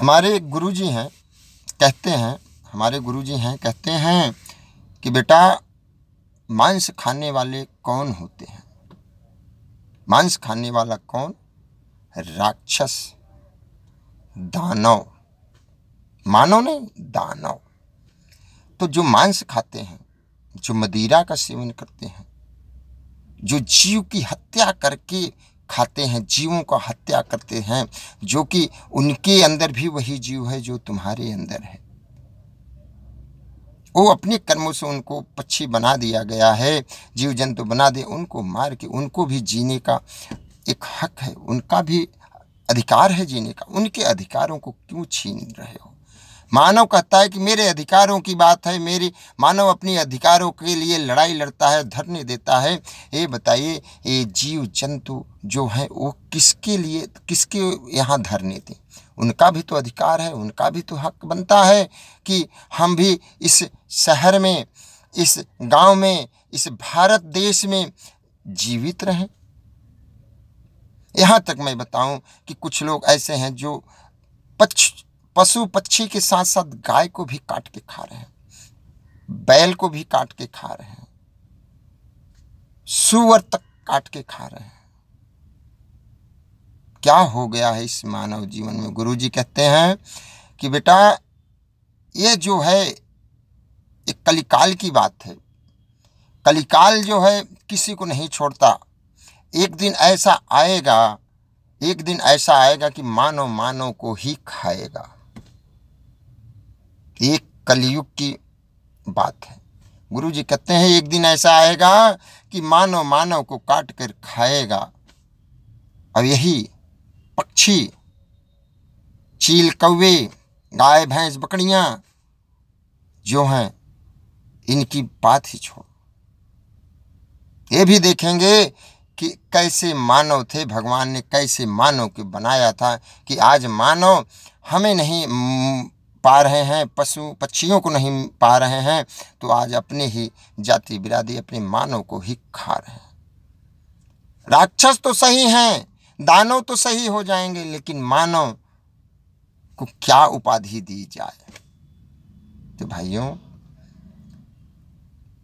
हमारे गुरु जी हैं कहते हैं हमारे गुरु जी हैं कहते हैं कि बेटा मांस खाने वाले कौन होते हैं मांस खाने वाला कौन राक्षस दानव मानव नहीं दानव तो जो मांस खाते हैं जो मदिरा का सेवन करते हैं जो जीव की हत्या करके खाते हैं जीवों का हत्या करते हैं जो कि उनके अंदर भी वही जीव है जो तुम्हारे अंदर है वो अपने कर्मों से उनको पक्षी बना दिया गया है जीव जंतु बना दे उनको मार के उनको भी जीने का एक हक है उनका भी अधिकार है जीने का उनके अधिकारों को क्यों छीन रहे हो मानव कहता है कि मेरे अधिकारों की बात है मेरे मानव अपने अधिकारों के लिए लड़ाई लड़ता है धरने देता है ये बताइए ये जीव जंतु जो हैं वो किसके लिए किसके यहाँ धरने दें उनका भी तो अधिकार है उनका भी तो हक बनता है कि हम भी इस शहर में इस गांव में इस भारत देश में जीवित रहें यहाँ तक मैं बताऊं कि कुछ लोग ऐसे हैं जो पक्ष पशु पक्षी के साथ साथ गाय को भी काट के खा रहे हैं बैल को भी काट के खा रहे हैं सुअर तक काट के खा रहे हैं क्या हो गया है इस मानव जीवन में गुरु जी कहते हैं कि बेटा ये जो है एक कलिकाल की बात है कलिकाल जो है किसी को नहीं छोड़ता एक दिन ऐसा आएगा एक दिन ऐसा आएगा कि मानव मानव को ही खाएगा एक कलयुग की बात है गुरु जी कहते हैं एक दिन ऐसा आएगा कि मानव मानव को काट कर खाएगा और यही पक्षी चील कौवे गाय भैंस बकरियाँ जो हैं इनकी बात ही छोड़ ये भी देखेंगे कि कैसे मानव थे भगवान ने कैसे मानव के बनाया था कि आज मानव हमें नहीं पा रहे हैं पशु पक्षियों को नहीं पा रहे हैं तो आज अपने ही जाति बिरादरी अपने मानव को ही खा रहे हैं राक्षस तो सही हैं दानव तो सही हो जाएंगे लेकिन मानव को क्या उपाधि दी जाए तो भाइयों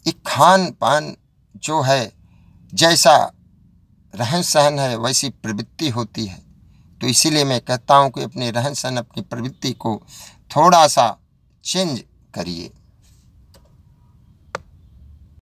एक खान पान जो है जैसा रहन सहन है वैसी प्रवृत्ति होती है तो इसीलिए मैं कहता हूँ कि अपने रहन सहन अपनी प्रवृत्ति को थोड़ा सा चेंज करिए